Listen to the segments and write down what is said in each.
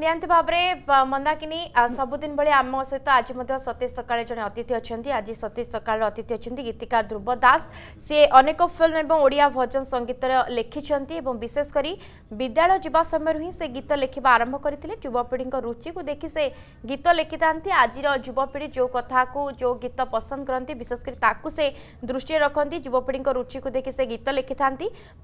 भाव में मंदाकिनी सबुद भाई आम सहित तो आज सतीश सका जन अतिथि अच्छा आज सतीश सका अतिथि अच्छा गीतिकार ध्रुव दास सी अनेक फिल्म एवं ओडिया भजन संगीत लिखिंट विशेषकर विद्यालय जावा समय ही से गीत लेखा आरंभ करते युवपीढ़ी रुचि को देखी से गीत लिखी था आज युवपीढ़ी जो कथा को जो गीत पसंद करती विशेषकर दृष्टि रखती युवपीढ़ी रुचि को देखी से गीत लिखी था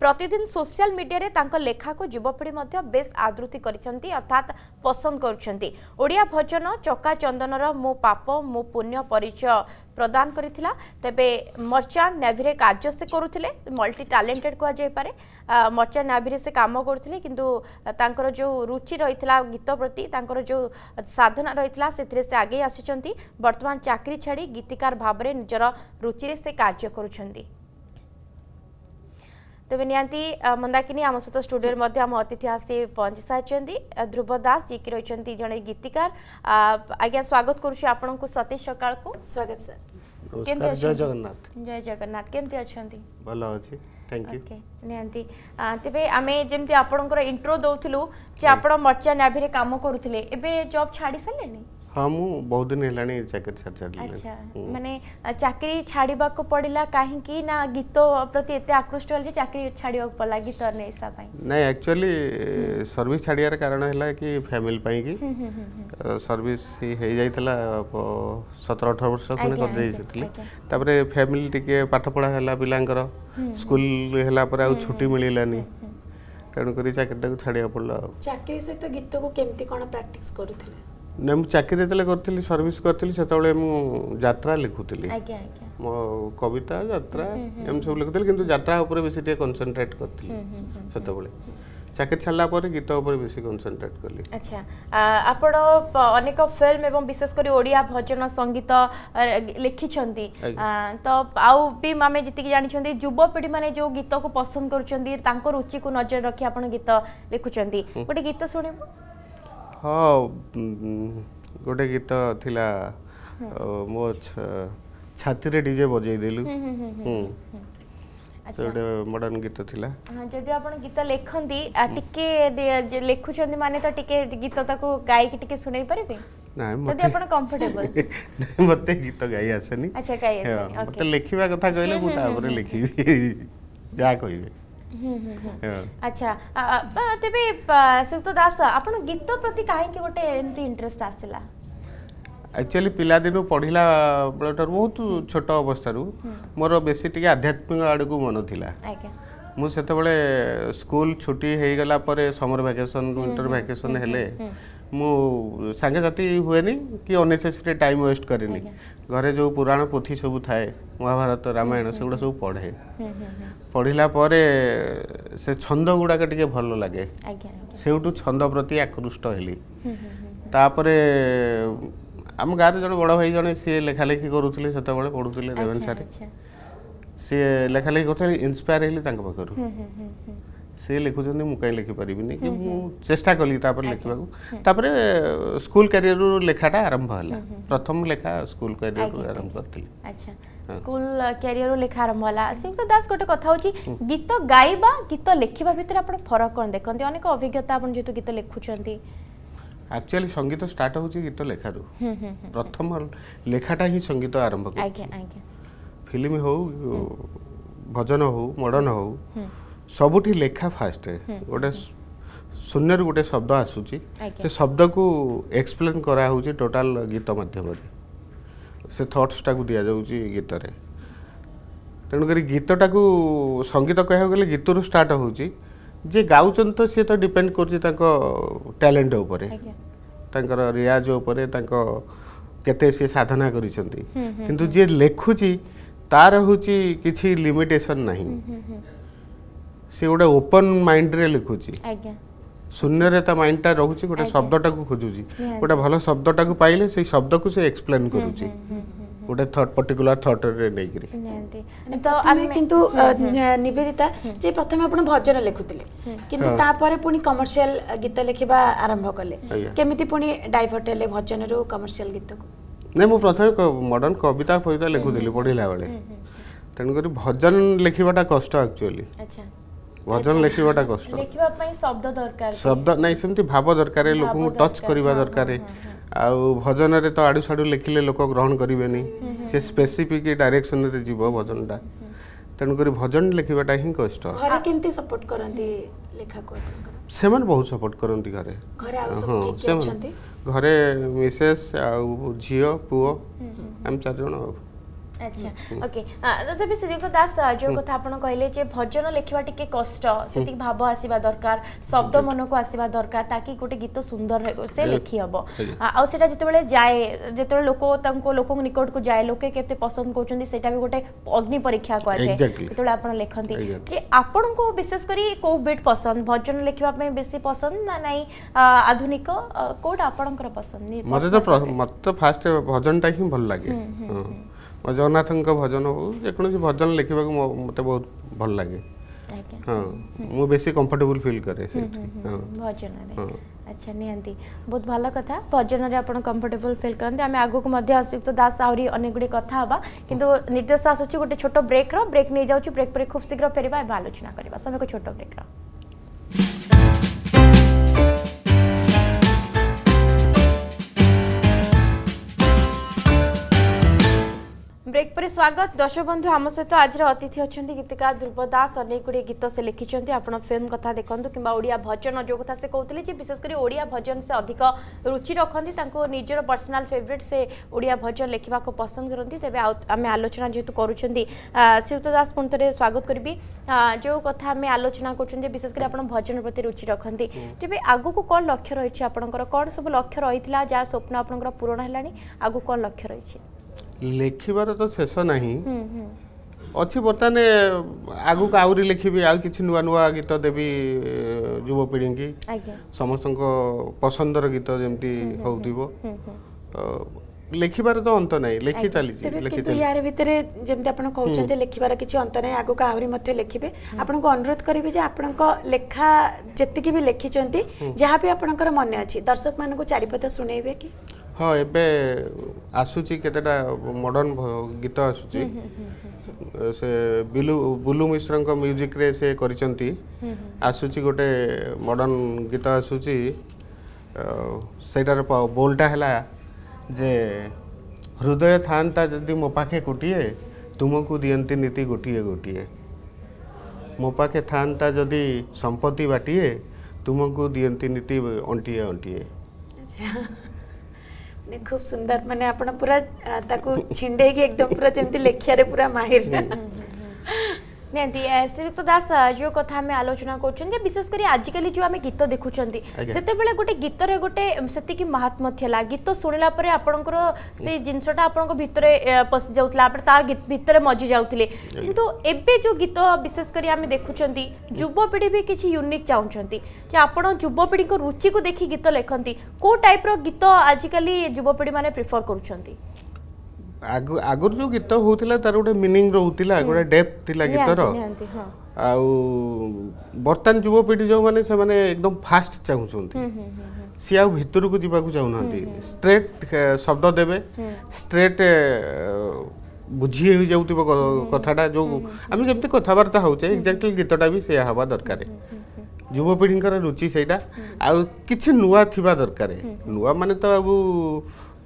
प्रतिदिन सोशियाल मीडिया लेखा को युवपीढ़ी बे आदृति कर अर्थात ପସନ୍ଦ କରୁଛନ୍ତି ଓଡ଼ିଆ ଭଜନ ଚକା ଚନ୍ଦନର ମୋ ପାପ ମୋ ପୁଣ୍ୟ ପରିଚୟ ପ୍ରଦାନ କରିଥିଲା ତେବେ ମର୍ଚାଣ୍ଟ ନାଭିରେ କାର୍ଯ୍ୟ ସେ କରୁଥିଲେ ମଲ୍ଟି ଟ୍ୟାଲେଣ୍ଟେଡ଼ କୁହାଯାଇପାରେ ମର୍ଚାଣ୍ଟ ନାଭିରେ ସେ କାମ କରୁଥିଲେ କିନ୍ତୁ ତାଙ୍କର ଯେଉଁ ରୁଚି ରହିଥିଲା ଗୀତ ପ୍ରତି ତାଙ୍କର ଯେଉଁ ସାଧନା ରହିଥିଲା ସେଥିରେ ସେ ଆଗେଇ ଆସିଛନ୍ତି ବର୍ତ୍ତମାନ ଚାକିରି ଛାଡ଼ି ଗୀତିକାର ଭାବରେ ନିଜର ରୁଚିରେ ସେ କାର୍ଯ୍ୟ କରୁଛନ୍ତି ତେବେ ନିହାତି ମନ୍ଦାକିନୀ ଆମ ସହିତ ଷ୍ଟୁଡ଼ିଓରେ ମଧ୍ୟ ଆମ ଅତିଥି ଆସି ପହଞ୍ଚି ସାରିଛନ୍ତି ଧ୍ରୁବ ଦାସ ଯିଏକି ରହିଛନ୍ତି ଜଣେ ଗୀତିକାର ଆଜ୍ଞା ସ୍ୱାଗତ କରୁଛୁ ଆପଣଙ୍କୁ ସତୀଶ ସକାଳକୁ ସ୍ୱାଗତ ସାର୍ ଜୟ ଜଗନ୍ନାଥ ଜୟ ଜଗନ୍ନାଥ କେମିତି ଅଛନ୍ତି ଭଲ ଅଛି ନିହାତି ତେବେ ଆମେ ଯେମିତି ଆପଣଙ୍କର ଇଣ୍ଟ୍ରୋ ଦଉଥିଲୁ ଯେ ଆପଣ ମର୍ଚ୍ଚା ନାଭିରେ କାମ କରୁଥିଲେ ଏବେ ଜବ୍ ଛାଡ଼ି ସାରିଲେନି हाँ मु बहुत दिन हेलाणी अच्छा, हम्म। चाकरी छाड़ छाड़ अच्छा माने चाकरी छाड़ीबा को पड़िला काहे की ना गीत प्रति एते आकृष्ट होले चाकरी छाड़ीबा को पला गीत ने हिसाब पाई नहीं एक्चुअली सर्विस छाड़ियार कारण हैला कि फैमिली पाई की सर्विस हे जाईतला 17 18 वर्ष कोने कर देई छथली तबरे फैमिली टिके पाठ पढा हैला बिलांगर स्कूल हम्म, हैला हम्म। पर आउ छुट्टी मिलिलानी तण करी चाकरी टा को पड़ला चाकरी सहित गीत को केमती कोन प्रैक्टिस करथले ନା ମୁଁ ଚାକିରି ଯେତେବେଳେ କରିଥିଲି ସର୍ଭିସ୍ କରିଥିଲି ସେତେବେଳେ ମୁଁ ଯାତ୍ରା ଲେଖୁଥିଲି ମୋ କବିତା ଯାତ୍ରା ଏମିତି ସବୁ ଲେଖୁଥିଲି କିନ୍ତୁ ଯାତ୍ରା ଉପରେ ବେଶୀ ଟିକେ କନସେନ୍ଟ୍ରେଟ୍ କରିଥିଲି ସେତେବେଳେ ଚାକିରି ଛାଡ଼ିଲା ପରେ ଗୀତ ଉପରେ ବେଶୀ କନସେନ୍ଟ୍ରେଟ୍ କଲି ଆଚ୍ଛା ଆପଣ ଅନେକ ଫିଲ୍ମ ଏବଂ ବିଶେଷ କରି ଓଡ଼ିଆ ଭଜନ ସଙ୍ଗୀତ ଲେଖିଛନ୍ତି ତ ଆଉ ବି ଆମେ ଯେତିକି ଜାଣିଛନ୍ତି ଯୁବପିଢ଼ିମାନେ ଯେଉଁ ଗୀତକୁ ପସନ୍ଦ କରୁଛନ୍ତି ତାଙ୍କ ରୁଚିକୁ ନଜର ରଖି ଆପଣ ଗୀତ ଲେଖୁଛନ୍ତି ଗୋଟେ ଗୀତ ଶୁଣିବୁ ହଁ ଗୋଟେ ଗୀତ ଥିଲା ମୋ ଛାତିରେ ଡିଜେ ବଜେଇ ଦେଲୁ ମଡର୍ନ ଗୀତ ଥିଲା ଯଦି ଆପଣ ଗୀତ ଲେଖନ୍ତି ଟିକେ ଲେଖୁଛନ୍ତି ମାନେ ତ ଟିକେ ଗୀତ ତାକୁ ଗାଇକି ଟିକେ ଶୁଣେଇ ପାରିବେ ମତେ ଗୀତ ଗାଇ ଆସେନି ମତେ ଲେଖିବା କଥା କହିଲେ ମୁଁ ତାପରେ ଲେଖିବି ଯାହା କହିବି अच्छा तेबे सुक्त दास आपण गीत प्रति काही की गोटे एंटी इंटरेस्ट आसला ॲक्च्युली पिला दिनु पढिला बळटर बहुत छोट अवस्था रु मोर बेसी टिके आध्यात्मिक आडकु मन थिला मु सेतेबळे स्कूल छुट्टी हे परे समर वेकेशन विंटर वेकेशन हेले मु सांगे जाती हुएनी की अननेसेसरी टाइम वेस्ट करेनी ঘরে ଯେଉଁ ପୁରାଣ ପୋଥି ସବୁ ଥାଏ ମହାଭାରତ ରାମାୟଣ ସେଗୁଡ଼ା ସବୁ ପଢ଼େ ପଢ଼ିଲା ପରେ ସେ ଛନ୍ଦ ଗୁଡ଼ାକ ଟିକେ ଭଲ ଲାଗେ ସେଇଠୁ ଛନ୍ଦ ପ୍ରତି ଆକୃଷ୍ଟ ହେଲି ତାପରେ ଆମ ଗାଁରେ ଜଣେ ବଡ଼ ଭାଇ ଜଣେ ସିଏ ଲେଖାଲେଖି କରୁଥିଲେ ସେତେବେଳେ ପଢ଼ୁଥିଲେ ରେଭେନ୍ସାରେ ସିଏ ଲେଖାଲେଖି କରୁଥିଲେ ଇନ୍ସପାୟାର ହେଲି ତାଙ୍କ ପାଖରୁ ସେ ଲେଖୁଛନ୍ତି ମୁଁ କାହିଁ ଲେଖିପାରିବିନି କି ମୁଁ ଚେଷ୍ଟା କଲି ତାପରେ ଲେଖିବାକୁ ତାପରେ ସ୍କୁଲ କ୍ୟାରିୟରରୁ ଲେଖାଟା ଆରମ୍ଭ ହେଲା ପ୍ରଥମ ଲେଖା ସ୍କୁଲ କ୍ୟାରିୟରରୁ ଆରମ୍ଭ କରିଥିଲି ଆଚ୍ଛା ସ୍କୁଲ କ୍ୟାରିୟରରୁ ଲେଖା ଆରମ୍ଭ ହେଲା ଶ୍ରୀଯୁକ୍ତ ଦାସ ଗୋଟେ କଥା ହେଉଛି ଗୀତ ଗାଇବା ଗୀତ ଲେଖିବା ଭିତରେ ଆପଣ ଫରକ କ'ଣ ଦେଖନ୍ତି ଅନେକ ଅଭିଜ୍ଞତା ଆପଣ ଯେହେତୁ ଗୀତ ଲେଖୁଛନ୍ତି ଆକ୍ଚୁଆଲି ସଙ୍ଗୀତ ଷ୍ଟାର୍ଟ ହେଉଛି ଗୀତ ଲେଖାରୁ ପ୍ରଥମ ଲେଖାଟା ହିଁ ସଙ୍ଗୀତ ଆରମ୍ଭ କରୁଛି ଫିଲ୍ମ ହଉ ଭଜନ ହଉ ମଡ଼ର୍ଣ୍ଣ ହଉ ସବୁଠି ଲେଖା ଫାଷ୍ଟ ଗୋଟେ ଶୂନ୍ୟରୁ ଗୋଟେ ଶବ୍ଦ ଆସୁଛି ସେ ଶବ୍ଦକୁ ଏକ୍ସପ୍ଲେନ୍ କରାହେଉଛି ଟୋଟାଲ ଗୀତ ମାଧ୍ୟମରେ ସେ ଥଟ୍ସଟାକୁ ଦିଆଯାଉଛି ଗୀତରେ ତେଣୁକରି ଗୀତଟାକୁ ସଙ୍ଗୀତ କହିବାକୁ ଗଲେ ଗୀତରୁ ଷ୍ଟାର୍ଟ ହେଉଛି ଯିଏ ଗାଉଛନ୍ତି ତ ସିଏ ତ ଡିପେଣ୍ଡ କରୁଛି ତାଙ୍କ ଟ୍ୟାଲେଣ୍ଟ ଉପରେ ତାଙ୍କର ରିଆଜ ଉପରେ ତାଙ୍କ କେତେ ସିଏ ସାଧନା କରିଛନ୍ତି କିନ୍ତୁ ଯିଏ ଲେଖୁଛି ତାର ହେଉଛି କିଛି ଲିମିଟେସନ୍ ନାହିଁ সে গোটে ওপন মাইন্ডরে লিখুছি শূন্যরে তা মাইন্ডটা রহুছি গোটে শব্দটাকে খোঁজুছি গোটে ভালো শব্দটাকে পাইলে সেই শব্দকে সে এক্সপ্লেন করুছি ଗୋଟେ ଥଟ୍ ପର୍ଟିକୁଲାର ଥଟ୍ରେ ନେଇକିରି ତ ଆମେ କିନ୍ତୁ ନିବେଦିତା ଯେ ପ୍ରଥମେ ଆପଣ ଭଜନ ଲେଖୁଥିଲେ କିନ୍ତୁ ତାପରେ ପୁଣି କମର୍ସିଆଲ ଗୀତ ଲେଖିବା ଆରମ୍ଭ କଲେ କେମିତି ପୁଣି ଡାଇଭର୍ଟ ହେଲେ ଭଜନରୁ କମର୍ସିଆଲ ଗୀତକୁ ନାଇଁ ମୁଁ ପ୍ରଥମେ ମଡର୍ଣ୍ଣ କବିତା ଫବିତା ଲେଖୁଥିଲି ପଢ଼ିଲା ବେଳେ ତେଣୁକରି ଭଜନ ଲେଖିବାଟା କଷ୍ଟ ଆକ୍ଚୁଆଲି ଆଚ୍ଛା ଭଜନ ଲେଖିବାଟା କଷ୍ଟ ଶବ୍ଦ ନାହିଁ ସେମିତି ଭାବ ଦରକାର ଲୋକଙ୍କୁ ଟଚ୍ କରିବା ଦରକାର ଆଉ ଭଜନରେ ତ ଆଡ଼ୁ ସାଡ଼ୁ ଲେଖିଲେ ଲୋକ ଗ୍ରହଣ କରିବେନି ସେ ସ୍ପେସିଫିକ୍ ଡାଇରେକ୍ସନରେ ଯିବ ଭଜନଟା ତେଣୁକରି ଭଜନ ଲେଖିବାଟା ହିଁ କଷ୍ଟ ଘରେ କେମିତି ସପୋର୍ଟ କରନ୍ତି ସେମାନେ ବହୁତ ସପୋର୍ଟ କରନ୍ତି ଘରେ ହଁ ସେମାନେ ଘରେ ମିସେସ୍ ଆଉ ଝିଅ ପୁଅ ଆମେ ଚାରିଜଣ ଆଉ আচ্ছা ওকে তথাপি শ্রীযুক্ত দাস যে কথা আপনার কহিলেন যে ভজন লেখা টিকি কষ্ট সেটি ভাব আসবা দরকার শব্দ মনকু আসবা দরকার তাকি গোটে গীত সুন্দর সে লেখি হব আউ সেটা যেতবে যায় যেতবে লোক তাঙ্কু লোক নিকটকু যায় লোকে কেতে পছন্দ করছেন সেটা বি গোটে অগ্নি পরীক্ষা কুয়া যায় যেতবে আপনার লেখন্তি যে আপনার বিশেষ করে কেউ বিট পছন্দ ভজন লেখা বেশি পছন্দ না নাই আধুনিক কোটা আপনার পছন্দ মতো তো মতো ফার্স্ট ভজনটা হি ভাল লাগে ଜଗନ୍ନାଥଙ୍କ ଭଜନ ହଉ ଯେକୌଣସି ଭଜନ ଲେଖିବାକୁ ମୋତେ ବହୁତ ଭଲ ଲାଗେ ହଁ ମୁଁ ବେଶୀ କମ୍ଫର୍ଟେବୁଲ୍ ଫିଲ୍ କରେ ସେଇଠି ଭଜନରେ ଆଚ୍ଛା ନିହାତି ବହୁତ ଭଲ କଥା ଭଜନରେ ଆପଣ କମ୍ଫର୍ଟେବୁଲ୍ ଫିଲ୍ କରନ୍ତି ଆମେ ଆଗକୁ ମଧ୍ୟ ଅଶୁକ୍ତ ଦାସ ଆହୁରି ଅନେକ ଗୁଡ଼ିଏ କଥା ହେବା କିନ୍ତୁ ନିର୍ଦ୍ଦେଶ ଆସୁଛି ଗୋଟେ ଛୋଟ ବ୍ରେକ୍ର ବ୍ରେକ୍ ନେଇଯାଉଛୁ ବ୍ରେକ୍ ପରେ ଖୁବ୍ ଶୀଘ୍ର ଫେରିବା ଏବଂ ଆଲୋଚନା କରିବା ସମୟକୁ ଛୋଟ ବ୍ରେକ୍ର ব্রেক পরে স্বাগত দর্শক বন্ধু আমার সহ আজ অতিথি অনেক গীতিকার ধ্রুব দাস অনেকগুড়ি গীত সে লিখিছেন আপনার ফিল্ম কথা দেখুন কিংবা ওড়িয়া ভজন যে কথা সে কৌলে যে বিশেষ করে ওড়িয়া ভজন সে অধিক রুচি রাখতে তাঁর নিজের পর্সনাল ফেভরেট সে ওড়িয়া ভজন লেখা পসন্দ করতে তবে আমি আলোচনা যেহেতু করছেন শ্রীযুক্ত দাস পুঁ থে স্বাগত করবি যে কথা আমি আলোচনা করছেন যে বিশেষ করে আপনার ভজন প্রতি রুচি রাখতে তবে আগুক কম লক্ষ্য রয়েছে আপনার কম সব লক্ষ্য রয়েছে যা স্বপ্ন আপনার পূরণ হল আগুক কম লক্ষ্য রয়েছে ଲେଖିବାର ତ ଶେଷ ନାହିଁ ଅଛି ବର୍ତ୍ତମାନ ଆଗକୁ ଆହୁରି ଲେଖିବି ଆଉ କିଛି ନୂଆ ନୂଆ ଗୀତ ଦେବି ଯୁବପିଢ଼ିଙ୍କି ସମସ୍ତଙ୍କ ପସନ୍ଦର ଗୀତ ଯେମିତି ହଉଥିବ ଲେଖିବାର ତ ଅନ୍ତ ନାହିଁ ଲେଖି ଚାଲିଛି ୟାର ଭିତରେ ଯେମିତି ଆପଣ କହୁଛନ୍ତି ଲେଖିବାର କିଛି ଅନ୍ତ ନାହିଁ ଆଗକୁ ଆହୁରି ମଧ୍ୟ ଲେଖିବେ ଆପଣଙ୍କୁ ଅନୁରୋଧ କରିବି ଯେ ଆପଣଙ୍କ ଲେଖା ଯେତିକି ବି ଲେଖିଛନ୍ତି ଯାହା ବି ଆପଣଙ୍କର ମନେ ଅଛି ଦର୍ଶକମାନଙ୍କୁ ଚାରିପଦ ଶୁଣେଇବେ କି ହଁ ଏବେ ଆସୁଛି କେତେଟା ମଡ଼ର୍ଣ୍ଣ ଗୀତ ଆସୁଛି ସେ ବିଲୁ ବୁଲୁ ମିଶ୍ରଙ୍କ ମ୍ୟୁଜିକ୍ରେ ସେ କରିଛନ୍ତି ଆସୁଛି ଗୋଟେ ମଡ଼ର୍ଣ୍ଣ ଗୀତ ଆସୁଛି ସେଇଟାର ବୋଲ୍ଟା ହେଲା ଯେ ହୃଦୟ ଥାଆନ୍ତା ଯଦି ମୋ ପାଖେ ଗୋଟିଏ ତୁମକୁ ଦିଅନ୍ତି ନୀତି ଗୋଟିଏ ଗୋଟିଏ ମୋ ପାଖେ ଥାଆନ୍ତା ଯଦି ସମ୍ପତ୍ତି ବାଟିଏ ତୁମକୁ ଦିଅନ୍ତି ନୀତି ଅଣ୍ଟିଏ ଅଣ୍ଟିଏ खूब सुंदर मैंने आपण पूरा ताकू एकदम पूरा जेमती लेखिया रे पूरा माहिर तो दास जो कथा में आलोचना कर विशेषकर आजिकल जो आम गीत देखुं से गोटे गीत रोटे से महात्म थी गीत शुणापुर आपंकर जिनसटा आप पशि जाऊला मजि जाऊ कि एवं जो गीत विशेषकर आम देखुं जुवपीढ़ी भी किसी यूनिक चाहती युवपीढ़ी जुवपीढ़ी रुचि को देखी गीत लेखती कौ टाइप रीत आजिकल युवपीढ़ी मैंने प्रिफर कर ଆଗ ଆଗରୁ ଯେଉଁ ଗୀତ ହେଉଥିଲା ତାର ଗୋଟେ ମିନିଂ ରହୁଥିଲା ଗୋଟେ ଡେପ୍ଥ ଥିଲା ଗୀତର ଆଉ ବର୍ତ୍ତମାନ ଯୁବପିଢ଼ି ଯେଉଁମାନେ ସେମାନେ ଏକଦମ ଫାଷ୍ଟ ଚାହୁଁଛନ୍ତି ସିଏ ଆଉ ଭିତରକୁ ଯିବାକୁ ଚାହୁଁନାହାନ୍ତି ଷ୍ଟ୍ରେଟ୍ ଶବ୍ଦ ଦେବେ ଷ୍ଟ୍ରେଟ୍ ବୁଝି ହୋଇଯାଉଥିବ କଥାଟା ଯେଉଁ ଆମେ ଯେମିତି କଥାବାର୍ତ୍ତା ହେଉଛେ ଏକ୍ଜାକ୍ଟଲି ଗୀତଟା ବି ସେଇଆ ହେବା ଦରକାର ଯୁବପିଢ଼ିଙ୍କର ରୁଚି ସେଇଟା ଆଉ କିଛି ନୂଆ ଥିବା ଦରକାର ନୂଆ ମାନେ ତ ଆଉ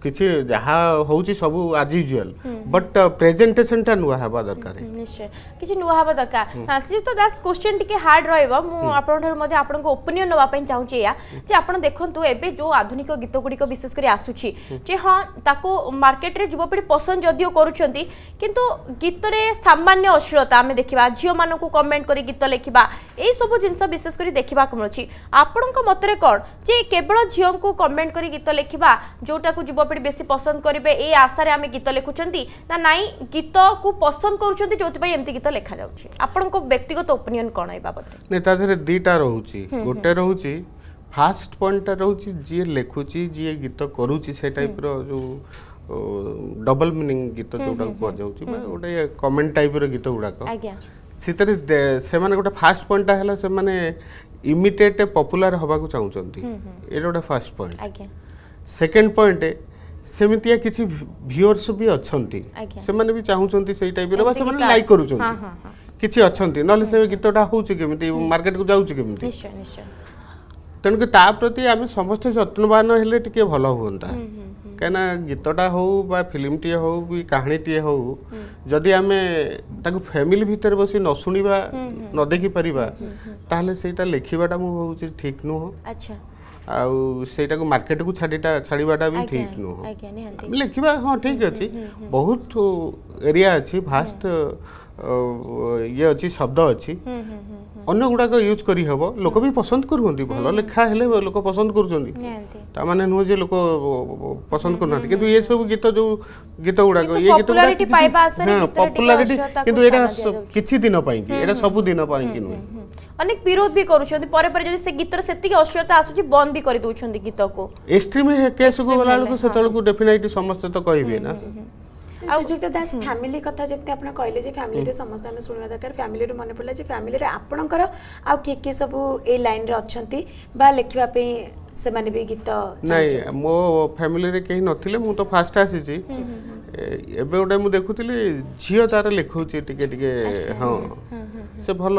କିଛି ଯାହା ହେଉଛି ସବୁ ଆଜ୍ ୟୁଜୁଆଲ ବଟ୍ ପ୍ରେଜେଣ୍ଟେସନଟା ନୂଆ ହେବା ଦରକାର ନିଶ୍ଚୟ କିଛି ନୂଆ ହେବା ଦରକାର ଶ୍ରୀଯୁକ୍ତ ଦାସ କ୍ୱେଶ୍ଚିନ୍ ଟିକେ ହାର୍ଡ ରହିବ ମୁଁ ଆପଣଙ୍କଠାରୁ ମଧ୍ୟ ଆପଣଙ୍କ ଓପିନିଅନ୍ ନେବା ପାଇଁ ଚାହୁଁଛି ଏହା ଯେ ଆପଣ ଦେଖନ୍ତୁ ଏବେ ଯେଉଁ ଆଧୁନିକ ଗୀତ ଗୁଡ଼ିକ ବିଶେଷ କରି ଆସୁଛି ଯେ ହଁ ତାକୁ ମାର୍କେଟରେ ଯୁବପିଢ଼ି ପସନ୍ଦ ଯଦିଓ କରୁଛନ୍ତି କିନ୍ତୁ ଗୀତରେ ସାମାନ୍ୟ ଅଶ୍ଳୀଳତା ଆମେ ଦେଖିବା ଝିଅମାନଙ୍କୁ କମେଣ୍ଟ କରି ଗୀତ ଲେଖିବା ଏଇସବୁ ଜିନିଷ ବିଶେଷ କରି ଦେଖିବାକୁ ମିଳୁଛି ଆପଣଙ୍କ ମତରେ କ'ଣ ଯେ କେବଳ ଝିଅଙ୍କୁ କମେଣ୍ଟ କରି ଗୀତ ଲେଖିବା ଯେଉଁଟାକୁ ଯୁବ উপরে বেশি পসন্দ করবে এই আশায় আমি গীত লিখুছেন না নাই গীতকু পসন্দ করছেন যেপাই এমতি গীত লেখা যাচ্ছে আপনার ব্যক্তিগত ওপিনিয়ন কোণ এই বাবদ না তা দেহে দুইটা রয়েছে গোটে রয়েছে ফার্স্ট পয়েন্টটা রয়েছে যে লেখুছি যে গীত করুছি সে টাইপর যে ডবল মিনিং গীত যেটা কুযাচ্ছে গোটে কমেন্ট টাইপর গীত গুড়াক ସେଥିରେ ସେମାନେ ଗୋଟେ ଫାଷ୍ଟ ପଏଣ୍ଟଟା ହେଲା ସେମାନେ ଇମିଡ଼ିଏଟ୍ ପପୁଲାର ହେବାକୁ ଚାହୁଁଛନ୍ତି ଏଇଟା ଗୋଟେ ଫାଷ୍ଟ ପଏଣ୍ଟ ସେକେଣ୍ଡ ପଏଣ୍ଟ ସେମିତିଆ କିଛି ଭିଓର୍ସ ବି ଅଛନ୍ତି ସେମାନେ ବି ଚାହୁଁଛନ୍ତି ସେଇ ଟାଇପ୍ର ବା ସେମାନେ ଲାଇକ୍ କରୁଛନ୍ତି କିଛି ଅଛନ୍ତି ନହେଲେ ସେ ଗୀତଟା ହେଉଛି କେମିତି ମାର୍କେଟକୁ ଯାଉଛି କେମିତି ତେଣୁକି ତା ପ୍ରତି ଆମେ ସମସ୍ତେ ଯତ୍ନବାନ ହେଲେ ଟିକେ ଭଲ ହୁଅନ୍ତା କାହିଁକିନା ଗୀତଟା ହେଉ ବା ଫିଲ୍ମଟିଏ ହେଉ କି କାହାଣୀଟିଏ ହେଉ ଯଦି ଆମେ ତାକୁ ଫ୍ୟାମିଲି ଭିତରେ ବସି ନ ଶୁଣିବା ନ ଦେଖିପାରିବା ତାହେଲେ ସେଇଟା ଲେଖିବାଟା ମୁଁ ଭାବୁଛି ଠିକ୍ ନୁହଁ ଆଚ୍ଛା ଆଉ ସେଇଟାକୁ ମାର୍କେଟକୁ ଛାଡ଼ିଟା ଛାଡ଼ିବାଟା ବି ଠିକ୍ ନୁହଁ ଲେଖିବା ହଁ ଠିକ୍ ଅଛି ବହୁତ ଏରିଆ ଅଛି ଫାଷ୍ଟ ଇଏ ଅଛି ଶବ୍ଦ ଅଛି ଅନ୍ୟ ଗୁଡ଼ାକ ୟୁଜ୍ କରିହେବ ଲୋକ ବି ପସନ୍ଦ କରୁଛନ୍ତି ଭଲ ଲେଖା ହେଲେ ଲୋକ ପସନ୍ଦ କରୁଛନ୍ତି ତା ମାନେ ନୁହେଁ ଯେ ଲୋକ ପସନ୍ଦ କରୁନାହାନ୍ତି କିନ୍ତୁ ଏସବୁ ଗୀତ ଯେଉଁ ଗୀତ ଗୁଡ଼ାକ ଇଏ ଗୀତ ପପୁଲାରିଟି କିନ୍ତୁ ଏଇଟା କିଛି ଦିନ ପାଇଁକି ଏଇଟା ସବୁ ଦିନ ପାଇଁକି ନୁହେଁ অনেক বিরোধ বি করছেন পরে পরে যদি সে গীতর সেতিকি অশ্লীলতা আসুচি বন্ধ বি করে দউছেন গীতকু এক্সট্রিম কেস গলা বেলকু সেতলকু ডেফিনেটলি সমস্ত তো কইবে না ଶ୍ରୀଯୁକ୍ତ ଦାସ ଫ୍ୟାମିଲି କଥା ଯେମିତି ଆପଣ କହିଲେ ଯେ ଫ୍ୟାମିଲିରେ ସମସ୍ତେ ଆମେ ଶୁଣିବା ଦରକାର ଫ୍ୟାମିଲିରୁ ମନେ ପଡ଼ିଲା ଯେ ଫ୍ୟାମିଲିରେ ଆପଣଙ୍କର ଆଉ କିଏ କିଏ ସବୁ ଏଇ ଲାଇନ୍ରେ ଅଛନ୍ତି ବା ଲେଖିବା ପାଇଁ ସେମାନେ ବି ଗୀତ ନାଇଁ ମୋ ଫ୍ୟାମିଲିରେ କେହି ନଥିଲେ ମୁଁ ତ ଫାଷ୍ଟ ଆସିଛି ଏବେ ଗୋଟେ ମୁଁ ଦେଖୁଥିଲି ଝିଅ ତାର ଲେଖଉଛି ଟିକେ ଟିକେ ହଁ ସେ ଭଲ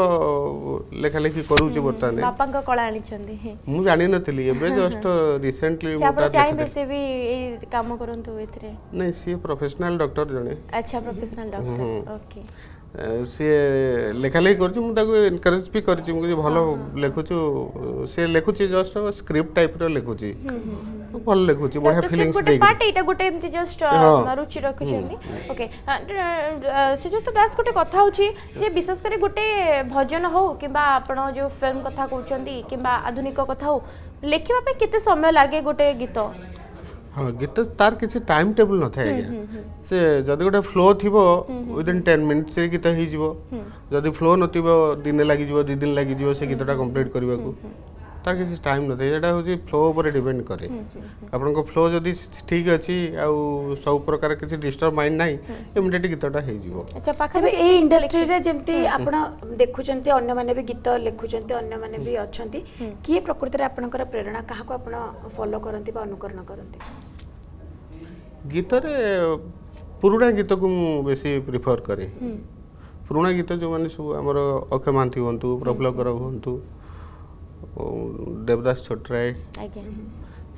ଲେଖାଲେଖି କରୁଛି ବର୍ତ୍ତମାନ ବାପାଙ୍କ କଳା ଆଣିଛନ୍ତି ମୁଁ ଜାଣିନଥିଲି ଏବେ ଜଷ୍ଟ ରିସେଣ୍ଟଲି ଆପଣ ଚାହିଁବେ ସେ ବି ଏଇ କାମ କରନ୍ତୁ ଏଥିରେ ନାଇଁ ସିଏ ପ୍ରଫେସନାଲ ଡକ୍ଟର ଜଣେ ଆଚ୍ଛା ପ୍ରଫେସନାଲ ଡକ୍ଟର ଓକେ ସିଏ ଲେଖାଲେଖି କରୁଛି ମୁଁ ତାକୁ ଏନକରେଜ୍ ବି କରିଛି ମୁଁ କହୁଛି ଭଲ ଲେଖୁଛୁ ସିଏ ଲେଖୁଛି ଜଷ୍ଟ ସ୍କ୍ରିପ୍ଟ ଟାଇପ୍ର ଲେଖୁଛି ଭଲ ଲେଖୁଛି ବଢିଆ ଫିଲିଂସ ଦେଇକି ପାର୍ଟ ଏଇଟା ଗୋଟେ ଏମିତି ଜଷ୍ଟ ରୁଚି ରଖିଛନ୍ତି ଓକେ ଶ୍ରୀଯୁକ୍ତ ଦାସ ଗୋଟେ କଥା ହେଉଛି ଯେ ବିଶେଷ କରି ଗୋଟେ ଭଜନ ହଉ କିମ୍ବା ଆପଣ ଯେଉଁ ଫିଲ୍ମ କଥା କହୁଛନ୍ତି କିମ୍ବା ଆଧୁନିକ କଥା ହଉ ଲେଖିବା ପାଇଁ କେତେ ସମୟ ଲାଗେ ଗୋଟେ ଗୀତ ହଁ ଗୀତ ତାର କିଛି ଟାଇମ୍ ଟେବୁଲ୍ ନଥାଏ ଆଜ୍ଞା ସେ ଯଦି ଗୋଟେ ଫ୍ଲୋ ଥିବ ୱିଦିନ୍ ଟେନ୍ ମିନିଟ୍ ସେ ଗୀତ ହେଇଯିବ ଯଦି ଫ୍ଲୋ ନଥିବ ଦିନେ ଲାଗିଯିବ ଦୁଇ ଦିନ ଲାଗିଯିବ ସେ ଗୀତଟା କମ୍ପ୍ଲିଟ୍ କରିବାକୁ ତାର କିଛି ଟାଇମ୍ ନଥାଏ ସେଇଟା ହେଉଛି ଫ୍ଲୋ ଉପରେ ଡିପେଣ୍ଡ କରେ ଆପଣଙ୍କ ଫ୍ଲୋ ଯଦି ଠିକ୍ ଅଛି ଆଉ ସବୁ ପ୍ରକାର କିଛି ଡିଷ୍ଟର୍ବ ମାଇଣ୍ଡ ନାହିଁ ଇମିଡ଼ିଏଟ୍ ଗୀତଟା ହେଇଯିବ ଆଚ୍ଛା ପାଖରେ ଏଇ ଇଣ୍ଡଷ୍ଟ୍ରିରେ ଯେମିତି ଆପଣ ଦେଖୁଛନ୍ତି ଅନ୍ୟମାନେ ବି ଗୀତ ଲେଖୁଛନ୍ତି ଅନ୍ୟମାନେ ବି ଅଛନ୍ତି କିଏ ପ୍ରକୃତରେ ଆପଣଙ୍କର ପ୍ରେରଣା କାହାକୁ ଆପଣ ଫଲୋ କରନ୍ତି ବା ଅନୁକରଣ କରନ୍ତି ଗୀତରେ ପୁରୁଣା ଗୀତକୁ ମୁଁ ବେଶୀ ପ୍ରିଫର କରେ ପୁରୁଣା ଗୀତ ଯେଉଁମାନେ ସବୁ ଆମର ଅକ୍ଷୟ ମହାନ୍ତି ହୁଅନ୍ତୁ ପ୍ରଫୁଲ୍ଲ କର ହୁଅନ୍ତୁ ଦେବଦାସ ଛୋଟରାୟ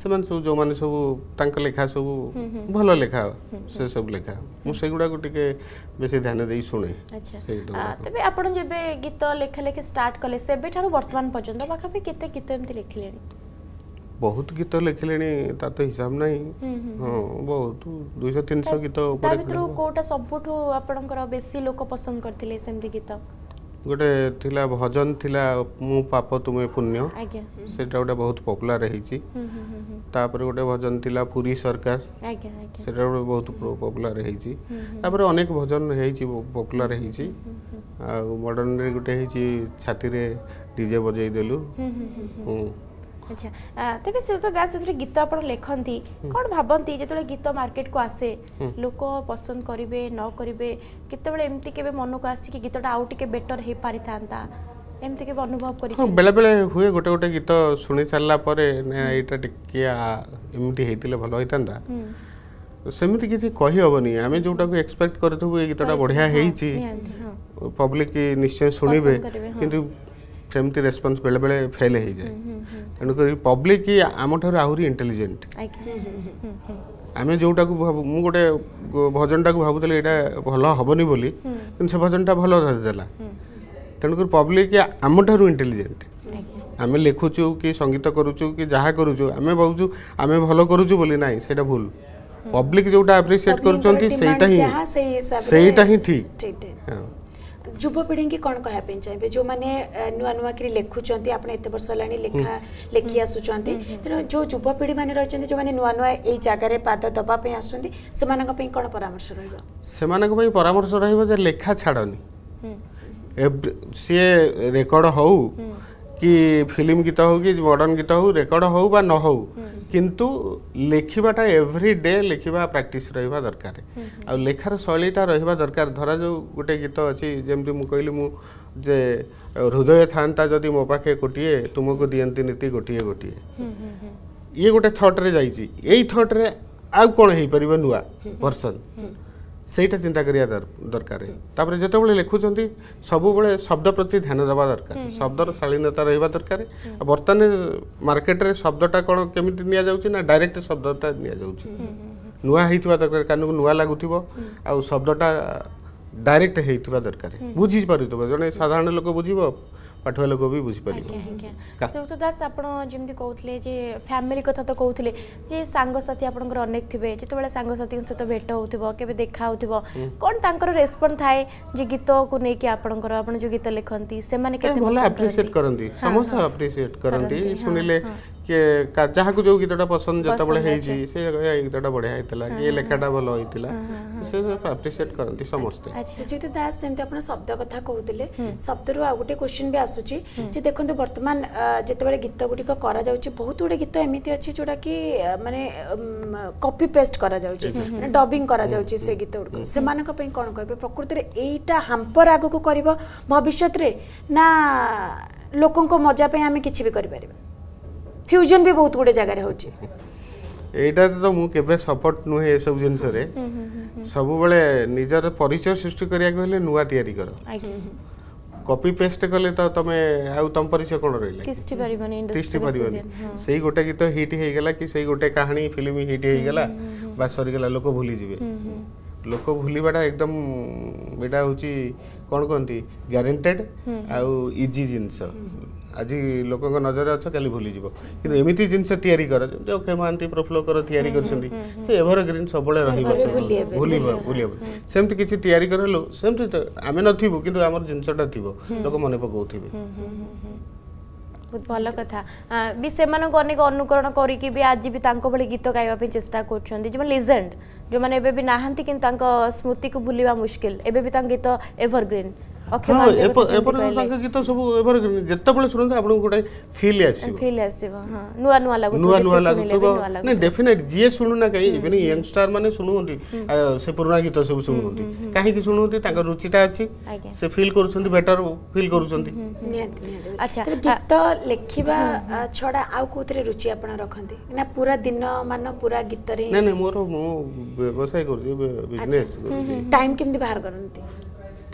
ସେମାନେ ସବୁ ଯେଉଁମାନେ ସବୁ ତାଙ୍କ ଲେଖା ସବୁ ଭଲ ଲେଖା ସେ ସବୁ ଲେଖା ମୁଁ ସେଗୁଡ଼ାକୁ ଟିକେ ବେଶୀ ଧ୍ୟାନ ଦେଇ ଶୁଣେ ତେବେ ଆପଣ ଯେବେ ଗୀତ ଲେଖା ଲେଖି ଷ୍ଟାର୍ଟ କଲେ ସେବେଠାରୁ ବର୍ତ୍ତମାନ ପର୍ଯ୍ୟନ୍ତ ପାଖାପାଖି କେତେ ଗୀତ ଏମିତି ଲେଖିଲେଣି ବହୁତ ଗୀତ ଲେଖିଲେଣି ତା ତ ହିସାବ ନାହିଁ ହଁ ବହୁତ ଦୁଇଶହ ତିନିଶହ ଗୀତ ଉପରେ କୋଉଟା ସବୁଠୁ ଆପଣଙ୍କର ବେଶୀ ଲୋକ ପସନ୍ଦ କରିଥିଲେ ସେମିତି ଗୀତ ଗୋଟେ ଥିଲା ଭଜନ ଥିଲା ମୁଁ ପାପ ତୁମେ ପୁଣ୍ୟ ସେଟା ଗୋଟେ ବହୁତ ପପୁଲାର ହେଇଛି ତାପରେ ଗୋଟେ ଭଜନ ଥିଲା ପୁରୀ ସରକାର ସେଟା ଗୋଟେ ବହୁତ ପପୁଲାର ହେଇଛି ତାପରେ ଅନେକ ଭଜନ ହେଇଛି ପପୁଲାର ହେଇଛି ଆଉ ମଡ଼ର୍ନରେ ଗୋଟେ ହେଇଛି ଛାତିରେ ଡିଜେ ବଜେଇ ଦେଲୁ আচ্ছা তেবে শ্রীযুক্ত দাস যেতবে গীত আপনার লেখতে কোণ ভাবতে যেতবে গীত মার্কেট কু আসে লোক পসন্দ করবে ন করবে কেতবে এমতি কেবে মনকু আসছে কি গীতটা আউ টিকে বেটর হয়ে পারি থাকা এমতি কেবে অনুভব করি বেলে বেলে হুয়ে গোটে গোটে গীত শুনি সারা পরে এইটা টিকে এমতি হয়েছিল ভালো হইতা ସେମିତି କିଛି କହିହେବନି ଆମେ ଯେଉଁଟାକୁ ଏକ୍ସପେକ୍ଟ କରିଥିବୁ ଏ ଗୀତଟା ବଢ଼ିଆ ହେଇଛି ପବ୍ଲିକ ନିଶ୍ଚୟ ଶୁଣିବେ କିନ୍ତୁ ସେମିତି ରେସ୍ପନ୍ସ ବେଳେବେଳେ ଫେଲ୍ ହେଇଯାଏ ତେଣୁକରି ପବ୍ଲିକ୍ ଆମଠାରୁ ଆହୁରି ଇଣ୍ଟେଲିଜେଣ୍ଟ ଆମେ ଯେଉଁଟାକୁ ମୁଁ ଗୋଟେ ଭଜନଟାକୁ ଭାବୁଥିଲି ଏଇଟା ଭଲ ହେବନି ବୋଲି କିନ୍ତୁ ସେ ଭଜନଟା ଭଲ ଧରିଦେଲା ତେଣୁକରି ପବ୍ଲିକ୍ ଆମଠାରୁ ଇଣ୍ଟେଲିଜେଣ୍ଟ ଆମେ ଲେଖୁଛୁ କି ସଙ୍ଗୀତ କରୁଛୁ କି ଯାହା କରୁଛୁ ଆମେ ଭାବୁଛୁ ଆମେ ଭଲ କରୁଛୁ ବୋଲି ନାହିଁ ସେଇଟା ଭୁଲ ପବ୍ଲିକ୍ ଯେଉଁଟା ଆପ୍ରିସିଏଟ୍ କରୁଛନ୍ତି ସେଇଟା ହିଁ ସେଇଟା ହିଁ ଠିକ୍ ଯୁବପିଢ଼ିଙ୍କି କ'ଣ କହିବା ପାଇଁ ଚାହିଁବେ ଯେଉଁମାନେ ନୂଆ ନୂଆ କରି ଲେଖୁଛନ୍ତି ଆପଣ ଏତେ ବର୍ଷ ହେଲାଣି ଲେଖା ଲେଖି ଆସୁଛନ୍ତି ତେଣୁ ଯେଉଁ ଯୁବପିଢ଼ିମାନେ ରହିଛନ୍ତି ଯେଉଁମାନେ ନୂଆ ନୂଆ ଏଇ ଜାଗାରେ ପାଦ ଦେବା ପାଇଁ ଆସୁଛନ୍ତି ସେମାନଙ୍କ ପାଇଁ କ'ଣ ପରାମର୍ଶ ରହିବ ସେମାନଙ୍କ ପାଇଁ ପରାମର୍ଶ ରହିବ ଯେ ଲେଖା ଛାଡ଼ନି ସିଏ ରେକର୍ଡ଼ ହଉ କି ଫିଲ୍ମ ଗୀତ ହଉ କି ମଡ଼ର୍ଣ୍ଣ ଗୀତ ହଉ ରେକର୍ଡ଼ ହଉ ବା ନ ହଉ କିନ୍ତୁ ଲେଖିବାଟା ଏଭ୍ରି ଡେ ଲେଖିବା ପ୍ରାକ୍ଟିସ୍ ରହିବା ଦରକାର ଆଉ ଲେଖାର ଶୈଳୀଟା ରହିବା ଦରକାର ଧରାଯାଉ ଗୋଟେ ଗୀତ ଅଛି ଯେମିତି ମୁଁ କହିଲି ମୁଁ ଯେ ହୃଦୟ ଥାଆନ୍ତା ଯଦି ମୋ ପାଖେ ଗୋଟିଏ ତୁମକୁ ଦିଅନ୍ତି ନୀତି ଗୋଟିଏ ଗୋଟିଏ ଇଏ ଗୋଟେ ଥଟ୍ରେ ଯାଇଛି ଏଇ ଥଟ୍ରେ ଆଉ କ'ଣ ହେଇପାରିବ ନୂଆ ପର୍ସନ୍ ସେଇଟା ଚିନ୍ତା କରିବା ଦରକାର ତାପରେ ଯେତେବେଳେ ଲେଖୁଛନ୍ତି ସବୁବେଳେ ଶବ୍ଦ ପ୍ରତି ଧ୍ୟାନ ଦେବା ଦରକାର ଶବ୍ଦର ଶାଳୀନତା ରହିବା ଦରକାର ଆଉ ବର୍ତ୍ତମାନ ମାର୍କେଟରେ ଶବ୍ଦଟା କ'ଣ କେମିତି ନିଆଯାଉଛି ନା ଡାଇରେକ୍ଟ ଶବ୍ଦଟା ନିଆଯାଉଛି ନୂଆ ହେଇଥିବା ଦରକାର କାନକୁ ନୂଆ ଲାଗୁଥିବ ଆଉ ଶବ୍ଦଟା ଡାଇରେକ୍ଟ ହେଇଥିବା ଦରକାର ବୁଝିପାରୁଥିବ ଜଣେ ସାଧାରଣ ଲୋକ ବୁଝିବ ପାଠୁଆ ଲୋକ ବି ବୁଝିପାରିବ ଶ୍ରୀଯୁକ୍ତ ଦାସ ଆପଣ ଯେମିତି କହୁଥିଲେ ଯେ ଫ୍ୟାମିଲି କଥା ତ କହୁଥିଲେ ଯେ ସାଙ୍ଗସାଥି ଆପଣଙ୍କର ଅନେକ ଥିବେ ଯେତେବେଳେ ସାଙ୍ଗସାଥିଙ୍କ ସହିତ ଭେଟ ହେଉଥିବ କେବେ ଦେଖା ହେଉଥିବ କ'ଣ ତାଙ୍କର ରେସ୍ପଣ୍ଡ ଥାଏ ଯେ ଗୀତକୁ ନେଇକି ଆପଣଙ୍କର ଆପଣ ଯେଉଁ ଗୀତ ଲେଖନ୍ତି ସେମାନେ କେତେ ଭଲ ଆପ୍ରିସିଏଟ୍ କରନ୍ତି ସମସ୍ତେ ଆପ୍ରିସିଏଟ୍ କରନ୍ତି ଶୁଣିଲେ କିଏ ଯାହାକୁ ଯୋଉ ଗୀତଟା ପସନ୍ଦ ଯେତେବେଳେ ହେଇଛି ସେ ଗୀତଟା ବଢିଆ ହେଇଥିଲା ଇଏ ଲେଖାଟା ଭଲ ହେଇଥିଲା ସେ ଆପ୍ରିସିଏଟ୍ କରନ୍ତି ସମସ୍ତେ ସୁଚିତ ଦାସ ଯେମିତି ଆପଣ ଶବ୍ଦ କଥା କହୁଥିଲେ ଶବ୍ଦରୁ ଆଉ ଗୋଟେ କ୍ୱେଶ୍ଚିନ୍ ବି ଆସୁଛି ଯେ ଦେଖନ୍ତୁ ବର୍ତ୍ତମାନ ଯେତେବେଳେ ଗୀତ ଗୁଡ଼ିକ କରାଯାଉଛି ବହୁତ ଗୁଡ଼ିଏ ଗୀତ ଏମିତି ଅଛି ଯୋଉଟାକି ମାନେ କପି ପେଷ୍ଟ କରାଯାଉଛି ମାନେ ଡବିଂ କରାଯାଉଛି ସେ ଗୀତ ଗୁଡ଼ିକ ସେମାନଙ୍କ ପାଇଁ କ'ଣ କହିବେ ପ୍ରକୃତରେ ଏଇଟା ହାମ୍ପର ଆଗକୁ କରିବ ଭବିଷ୍ୟତରେ ନା ଲୋକଙ୍କ ମଜା ପାଇଁ ଆମେ କିଛି ବି କରିପାରିବା ফিউজন বি বহুত গুড়ে জায়গায় হচ্ছে এইটা তো মু কেবে সপোর্ট নুহে এসব জিনিসরে সবুবেলে নিজের পরিচয় সৃষ্টি করিয়া হলে নুয়া তৈরি কর কপি পেস্ট কলে তো তুমি আউ তম পরিচয় কোন রইলে তিষ্টি পারিবনি ইন্ডাস্ট্রি পারিবনি সেই গোটে গীত হিট হই গেলা কি সেই গোটে কাহিনী ফিল্ম হিট হই গেলা বা সরি গেলা লোক ভুলি যাবে লোক ভুলিবাটা একদম এটা হচ্ছে কোন কোনতি গ্যারেন্টেড আউ ইজি জিনিস আজি লোকଙ୍କ ନଜରରେ ଅଛ କାଲି ଭୁଲିଯିବ କିନ୍ତୁ ଏମିତି ଜିନିଷ ତିଆରି କର ଯେମିତି ଓକେ ମହାନ୍ତି ପ୍ରଫୁଲ୍ଲକର ତିଆରି କରିଛନ୍ତି ସେ ଏଭରଗ୍ରୀନ୍ ସବୁବେଳେ ରହିବ ଭୁଲିବ ଭୁଲିବ ସେମିତି କିଛି ତିଆରି କରିଲୁ ସେମିତି ଆମେ ନଥିବୁ କିନ୍ତୁ ଆମର ଜିନିଷଟା ଥିବ ଲୋକ ମନେ ପକାଉଥିବେ ବହୁତ ଭଲ କଥା ବି ସେମାନଙ୍କୁ ଅନେକ ଅନୁକରଣ କରିକି ବି ଆଜି ବି ତାଙ୍କ ଭଳି ଗୀତ ଗାଇବା ପାଇଁ ଚେଷ୍ଟା କରୁଛନ୍ତି ଯେମାନେ ଲିଜେଣ୍ଡ ଯେଉଁମାନେ ଏବେ ବି ନାହାନ୍ତି କିନ୍ତୁ ତାଙ୍କ ସ୍ମୃତିକୁ ଭୁଲିବା ମୁସ୍କିଲ ଏବେ ବି ତାଙ୍କ ଗୀତ ଏଭରଗ୍ରୀନ୍ ଏପରି ଗୀତ ସବୁ ଏଭର ଯେତେବେଳେ ଶୁଣନ୍ତୁ ଆପଣଙ୍କୁ ଗୋଟେ ଫିଲ୍ ଆସିବ ଫିଲ୍ ଆସିବ ନୂଆ ନୂଆ ଲାଗୁଥିବ ନୂଆ ନୂଆ ଲାଗୁଥିବ ନାଇଁ ଯିଏ ଶୁଣୁନା କାହିଁ ଇଭେନ୍ ମାନେ ଶୁଣୁଛନ୍ତି ସେ ପୁରୁଣା ଗୀତ ସବୁ ଶୁଣୁଛନ୍ତି କାହିଁକି ଶୁଣୁଛନ୍ତି ତାଙ୍କ ରୁଚିଟା ଅଛି ସେ ଫିଲ୍ କରୁଛନ୍ତି ବେଟର ଫିଲ୍ କରୁଛନ୍ତି ଆଚ୍ଛା ଗୀତ ଲେଖିବା ଛଡ଼ା ଆଉ କୋଉଥିରେ ରୁଚି ଆପଣ ରଖନ୍ତି ନା ପୁରା ଦିନ ମାନ ପୁରା ଗୀତରେ ନାଇଁ ମୋର ମୁଁ ବ୍ୟବସାୟ କରୁଛି ଟାଇମ୍ କେମିତି ବାହାର କରନ୍ତି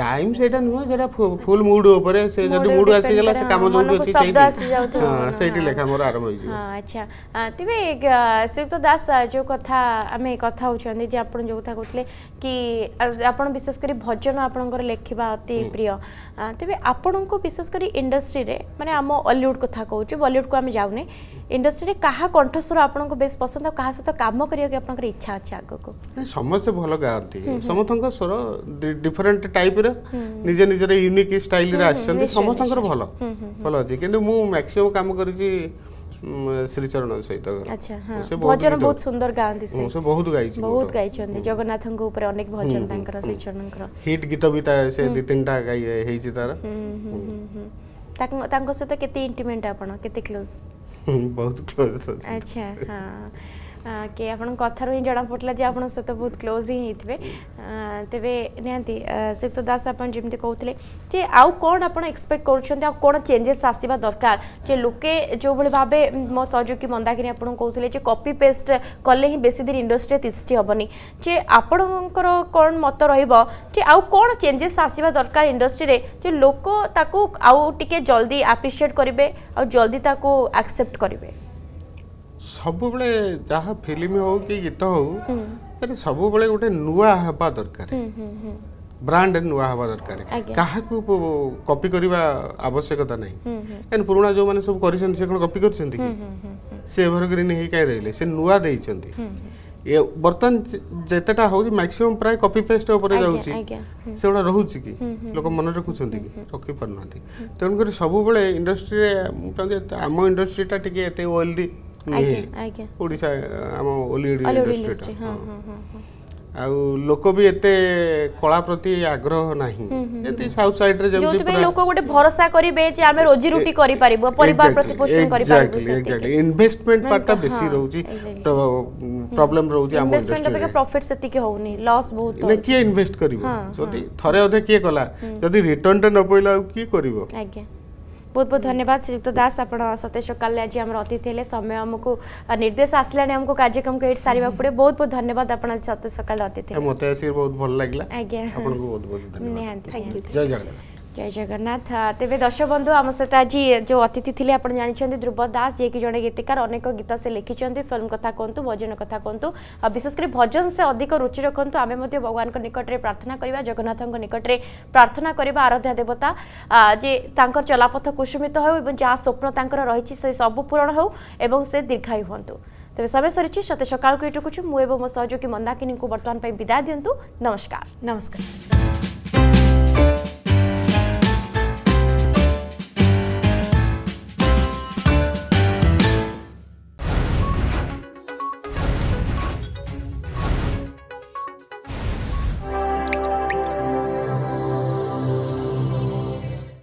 ଟାଇମ୍ ସେଇଟା ନୁହଁ ସେଇଟା ଫୁଲ୍ ମୁଡ୍ ଉପରେ ସେ ଯଦି ମୁଡ୍ ଆସିଗଲା ସେ କାମ ଯୋଉଠି ଅଛି ସେଇଠି ସେଇଠି ଲେଖା ମୋର ଆରମ୍ଭ ହେଇଯିବ ଆଚ୍ଛା ତେବେ ଶ୍ରୀଯୁକ୍ତ ଦାସ ଯୋଉ କଥା ଆମେ କଥା ହେଉଛନ୍ତି ଯେ ଆପଣ ଯୋଉ କଥା କହୁଥିଲେ କି ଆପଣ ବିଶେଷ କରି ଭଜନ ଆପଣଙ୍କର ଲେଖିବା ଅତି ପ୍ରିୟ ତେବେ ଆପଣଙ୍କୁ ବିଶେଷ କରି ଇଣ୍ଡଷ୍ଟ୍ରିରେ ମାନେ ଆମ ଅଲିଉଡ଼ କଥା କହୁଛୁ ବଲିଉଡ଼କୁ ଆମେ ଯାଉନେ ଇଣ୍ଡଷ୍ଟ୍ରିରେ କାହା କଣ୍ଠସ୍ୱର ଆପଣଙ୍କୁ ବେଶ୍ ପସନ୍ଦ ଆଉ କାହା ସହିତ କାମ କରିବାକୁ ଆପଣଙ୍କର ଇଚ୍ଛା ଅଛି ଆଗକୁ ସମସ୍ତେ ଭଲ ଗାଆନ୍ତି ସମସ୍ତଙ୍କ ସ୍ୱର ଡିଫରେଣ୍ଟ ଟାଇପ୍ର ର ନିଜ ନିଜର ୟୁନିକ୍ ଷ୍ଟାଇଲ ରେ ଆସିଛନ୍ତି ସମସ୍ତଙ୍କର ଭଲ ଭଲ ଅଛି କିନ୍ତୁ ମୁଁ ମ୍ୟାକ୍ସିମମ୍ କାମ କରିଛି ଶ୍ରୀଚରଣ ସହିତ ଭଜନ ବହୁତ ସୁନ୍ଦର ଗାଆନ୍ତି ସେ ବହୁତ ଗାଇଛି ବହୁତ ଗାଇଛନ୍ତି ଜଗନ୍ନାଥଙ୍କ ଉପରେ ଅନେକ ଭଜନ ତାଙ୍କର ଶ୍ରୀଚରଣଙ୍କର ହିଟ୍ ଗୀତ ବି ସେ ଦୁଇ ତିନିଟା ଗାଇ ହେଇଛି ତାର ତାଙ୍କ ସହିତ କେତେ ଇଣ୍ଟିମେଣ୍ଟ ଆପଣ କେତେ କ୍ଲୋଜ ବହୁତ କ୍ଲୋଜ ଆଚ୍ଛା ହଁ କି ଆପଣଙ୍କ କଥାରୁ ହିଁ ଜଣାପଡ଼ିଲା ଯେ ଆପଣଙ୍କ ସହିତ ବହୁତ କ୍ଲୋଜ୍ ହିଁ ହେଇଥିବେ ତେବେ ନିହାତି ଶ୍ରୀଯୁକ୍ତ ଦାସ ଆପଣ ଯେମିତି କହୁଥିଲେ ଯେ ଆଉ କ'ଣ ଆପଣ ଏକ୍ସପେକ୍ଟ କରୁଛନ୍ତି ଆଉ କ'ଣ ଚେଞ୍ଜେସ୍ ଆସିବା ଦରକାର ଯେ ଲୋକେ ଯେଉଁଭଳି ଭାବେ ମୋ ସହଯୋଗୀ ମନ୍ଦାକିନୀ ଆପଣ କହୁଥିଲେ ଯେ କପି ପେଷ୍ଟ କଲେ ହିଁ ବେଶୀ ଦିନ ଇଣ୍ଡଷ୍ଟ୍ରିରେ ତିଷ୍ଠି ହେବନି ଯେ ଆପଣଙ୍କର କ'ଣ ମତ ରହିବ ଯେ ଆଉ କ'ଣ ଚେଞ୍ଜେସ୍ ଆସିବା ଦରକାର ଇଣ୍ଡଷ୍ଟ୍ରିରେ ଯେ ଲୋକ ତାକୁ ଆଉ ଟିକେ ଜଲ୍ଦି ଆପ୍ରିସିଏଟ୍ କରିବେ ଆଉ ଜଲ୍ଦି ତାକୁ ଆକ୍ସେପ୍ଟ କରିବେ ସବୁବେଳେ ଯାହା ଫିଲ୍ମ ହଉ କି ଗୀତ ହଉ ସେଟା ସବୁବେଳେ ଗୋଟେ ନୂଆ ହେବା ଦରକାର ବ୍ରାଣ୍ଡ ନୂଆ ହେବା ଦରକାର କାହାକୁ କପି କରିବା ଆବଶ୍ୟକତା ନାହିଁ କାହିଁକି ପୁରୁଣା ଯୋଉମାନେ ସବୁ କରିଛନ୍ତି ସେ କ'ଣ କପି କରିଛନ୍ତି ସେ ଏଭରଗ୍ରୀନ୍ ହେଇ କାହିଁ ରହିଲେ ସେ ନୂଆ ଦେଇଛନ୍ତି ଏ ବର୍ତ୍ତମାନ ଯେତେଟା ହଉଛି ମ୍ୟାକ୍ସିମମ୍ ପ୍ରାୟ କପି ପେଷ୍ଟ ଉପରେ ଯାଉଛି ସେଗୁଡ଼ା ରହୁଛି କି ଲୋକ ମନେ ରଖୁଛନ୍ତି କି ରଖିପାରୁନାହାନ୍ତି ତେଣୁକରି ସବୁବେଳେ ଇଣ୍ଡଷ୍ଟ୍ରିରେ ମୁଁ ଚାହୁଁଛି ଆମ ଇଣ୍ଡଷ୍ଟ୍ରିଟା ଟିକେ ଏତେ ୱେଲ୍ଦି ଆଜ୍ଞା ଆଜ୍ଞା ଓଡ଼ିଶା ଆମ ଓଲିଉଡ଼ ଇଣ୍ଡଷ୍ଟ୍ରି ହଁ ହଁ ହଁ ଆଉ ଲୋକ ବି ଏତେ କଳା ପ୍ରତି ଆଗ୍ରହ ନାହିଁ ଯେମିତି ସାଉଥ ସାଇଡରେ ଯେମିତି ଯୋଉଥିପାଇଁ ଲୋକ ଗୋଟେ ଭରସା କରିବେ ଯେ ଆମେ ରୋଜି ରୁଟି କରିପାରିବୁ ପରିବାର ପ୍ରତିପୋଷଣ କରିପାରିବୁ ଏକ୍ଜାକ୍ଟଲି ଇନଭେଷ୍ଟମେଣ୍ଟ ପାର୍ଟଟା ବେଶୀ ରହୁଛି ପ୍ରୋବ୍ଲେମ ରହୁଛି ଆମ ଇନଭେଷ୍ଟମେଣ୍ଟ ଅପେକ୍ଷା ପ୍ରଫିଟ ସେତିକି ହଉନି ଲସ୍ ବହୁତ ହଉଛି କିଏ ଇନଭେଷ୍ଟ କରିବ ଯଦି ଥରେ ଅଧେ କିଏ କଲା ଯଦି ରିଟର୍ନଟା ନ ପଇଲା ଆଉ କିଏ କରିବ ଆଜ୍ଞା ବହୁତ ବହୁତ ଧନ୍ୟବାଦ ଶ୍ରୀଯୁକ୍ତ ଦାସ ଆପଣ ସତେଶ କାଲି ଆଜି ଆମର ଅତିଥି ହେଲେ ସମୟ ଆମକୁ ନିର୍ଦ୍ଦେଶ ଆସିଲାଣି ଆମକୁ କାର୍ଯ୍ୟକ୍ରମକୁ ଏଇଠି ସାରିବାକୁ ପଡ଼ିବ ବହୁତ ବହୁତ ଧନ୍ୟବାଦ ଆପଣ ଆଜି ସତେଶ ସକାଳେ ଅତିଥି ମୋତେ ଆସିକି ବହୁତ ଭଲ ଲାଗିଲା ଆଜ୍ଞା ଆପଣଙ୍କୁ ବହୁତ ବହୁତ ଧନ୍ୟବାଦ ନିହାତି ଜୟ ଜଗନ୍ନାଥ জয় জগন্নাথ তেবে দর্শক বন্ধু আমার সহ আজ যে অতিথি লে আপনার জাঁচান ধ্রুব দাস যে কি জন গীতিকার অনেক গীত সে লিখিছেন ফিল্ম কথা কুহতু ভজন কথা কুহতু বিশেষ করে ভজন সে অধিক রুচি রাখতু আমি ভগবান নিকটে প্রার্থনা করা জগন্নাথ নিকটে প্রার্থনা করা আরাধ্যা দেবতা যে তাঁর চলাপথ কুসুমিত হো এবং যা স্বপ্ন তাঁর রয়েছে সে সবু পূরণ হো এবং সে দীর্ঘায়ু হুম তবে সবে সরিছি সাথে সকালকে এটুকুছি মু এবং মো সহযোগী মন্দাকিনী বর্তমান বিদায় দিন্তু নমস্কার নমস্কার